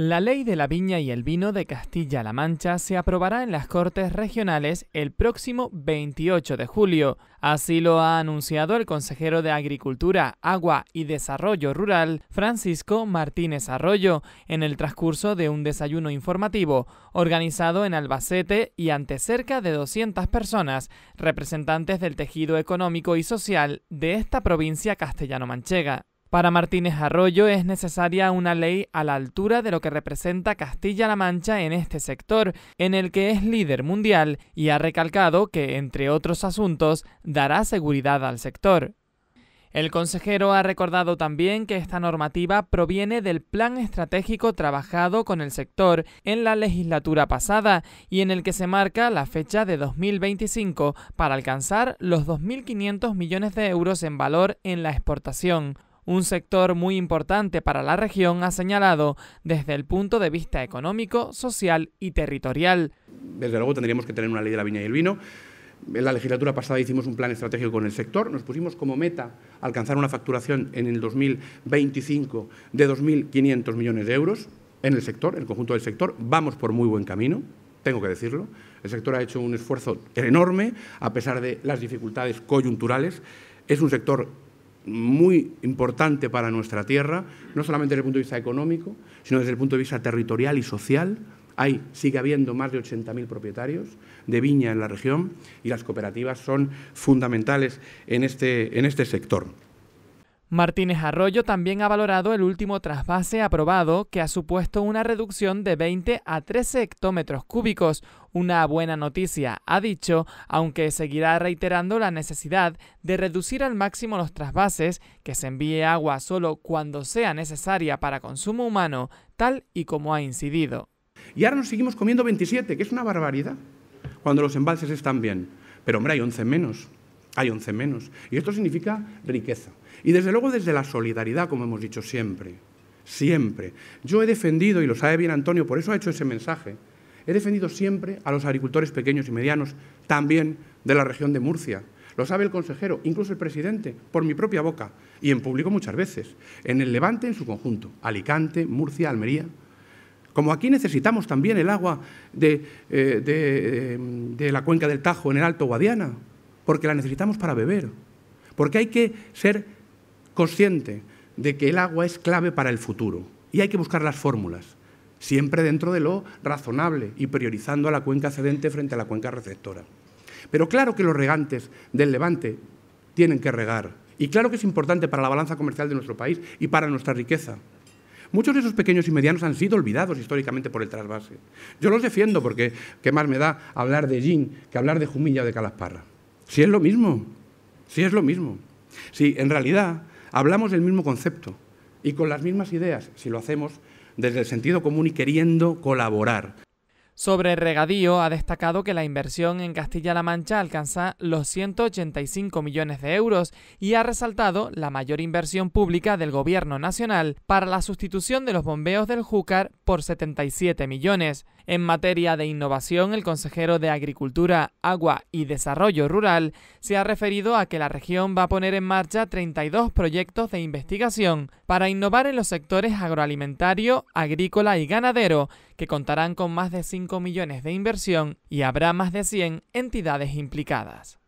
La ley de la viña y el vino de Castilla-La Mancha se aprobará en las Cortes Regionales el próximo 28 de julio. Así lo ha anunciado el consejero de Agricultura, Agua y Desarrollo Rural, Francisco Martínez Arroyo, en el transcurso de un desayuno informativo organizado en Albacete y ante cerca de 200 personas, representantes del tejido económico y social de esta provincia castellano-manchega. Para Martínez Arroyo es necesaria una ley a la altura de lo que representa Castilla-La Mancha en este sector, en el que es líder mundial y ha recalcado que, entre otros asuntos, dará seguridad al sector. El consejero ha recordado también que esta normativa proviene del plan estratégico trabajado con el sector en la legislatura pasada y en el que se marca la fecha de 2025 para alcanzar los 2.500 millones de euros en valor en la exportación un sector muy importante para la región, ha señalado desde el punto de vista económico, social y territorial. Desde luego tendríamos que tener una ley de la viña y el vino. En la legislatura pasada hicimos un plan estratégico con el sector, nos pusimos como meta alcanzar una facturación en el 2025 de 2.500 millones de euros en el sector, en el conjunto del sector. Vamos por muy buen camino, tengo que decirlo. El sector ha hecho un esfuerzo enorme a pesar de las dificultades coyunturales. Es un sector muy importante para nuestra tierra, no solamente desde el punto de vista económico, sino desde el punto de vista territorial y social. Hay, sigue habiendo más de 80.000 propietarios de viña en la región y las cooperativas son fundamentales en este, este sector. Martínez Arroyo también ha valorado el último trasvase aprobado, que ha supuesto una reducción de 20 a 13 hectómetros cúbicos. Una buena noticia, ha dicho, aunque seguirá reiterando la necesidad de reducir al máximo los trasvases, que se envíe agua solo cuando sea necesaria para consumo humano, tal y como ha incidido. Y ahora nos seguimos comiendo 27, que es una barbaridad, cuando los embalses están bien. Pero hombre, hay 11 menos hay 11 menos. Y esto significa riqueza. Y desde luego desde la solidaridad, como hemos dicho siempre, siempre. Yo he defendido, y lo sabe bien Antonio, por eso ha hecho ese mensaje, he defendido siempre a los agricultores pequeños y medianos, también de la región de Murcia. Lo sabe el consejero, incluso el presidente, por mi propia boca y en público muchas veces, en el Levante en su conjunto, Alicante, Murcia, Almería. Como aquí necesitamos también el agua de, eh, eh, de la cuenca del Tajo en el Alto Guadiana, porque la necesitamos para beber, porque hay que ser consciente de que el agua es clave para el futuro y hay que buscar las fórmulas, siempre dentro de lo razonable y priorizando a la cuenca cedente frente a la cuenca receptora. Pero claro que los regantes del Levante tienen que regar y claro que es importante para la balanza comercial de nuestro país y para nuestra riqueza. Muchos de esos pequeños y medianos han sido olvidados históricamente por el trasvase. Yo los defiendo porque qué más me da hablar de Gin que hablar de Jumilla o de Calasparra. Si es lo mismo, si es lo mismo. Si en realidad hablamos del mismo concepto y con las mismas ideas, si lo hacemos desde el sentido común y queriendo colaborar. Sobre regadío, ha destacado que la inversión en Castilla-La Mancha alcanza los 185 millones de euros y ha resaltado la mayor inversión pública del Gobierno Nacional para la sustitución de los bombeos del Júcar por 77 millones. En materia de innovación, el consejero de Agricultura, Agua y Desarrollo Rural se ha referido a que la región va a poner en marcha 32 proyectos de investigación para innovar en los sectores agroalimentario, agrícola y ganadero, que contarán con más de 5 5 millones de inversión y habrá más de 100 entidades implicadas.